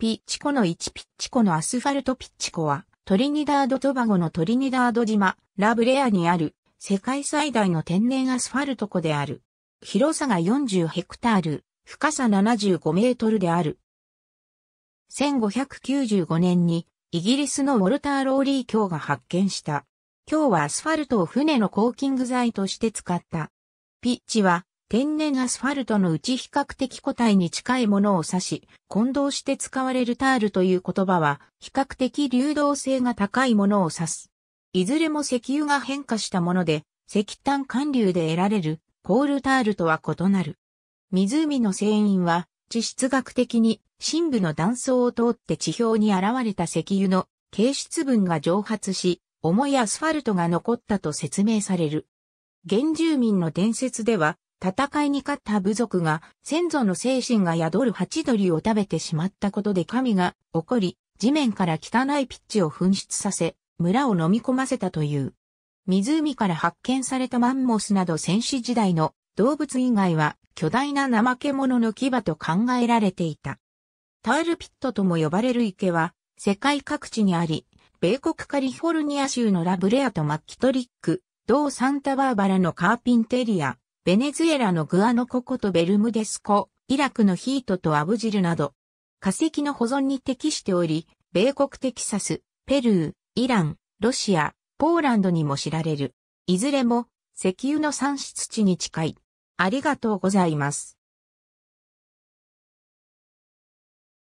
ピッチコの1ピッチコのアスファルトピッチコは、トリニダードトバゴのトリニダード島、ラブレアにある、世界最大の天然アスファルト湖である。広さが40ヘクタール、深さ75メートルである。1595年に、イギリスのウォルター・ローリー卿が発見した。卿はアスファルトを船のコーキング材として使った。ピッチは、天然アスファルトのうち比較的固体に近いものを指し、混同して使われるタールという言葉は、比較的流動性が高いものを指す。いずれも石油が変化したもので、石炭管流で得られるコールタールとは異なる。湖の船員は、地質学的に、深部の断層を通って地表に現れた石油の形質分が蒸発し、重いアスファルトが残ったと説明される。原住民の伝説では、戦いに勝った部族が先祖の精神が宿るハチドリを食べてしまったことで神が怒り、地面から汚いピッチを噴出させ、村を飲み込ませたという。湖から発見されたマンモスなど戦士時代の動物以外は巨大な怠け者の牙と考えられていた。タールピットとも呼ばれる池は世界各地にあり、米国カリフォルニア州のラブレアとマッキトリック、同サンタバーバラのカーピンテリア、ベネズエラのグアノココとベルムデスコ、イラクのヒートとアブジルなど、化石の保存に適しており、米国テキサス、ペルー、イラン、ロシア、ポーランドにも知られる。いずれも石油の産出地に近い。ありがとうございます。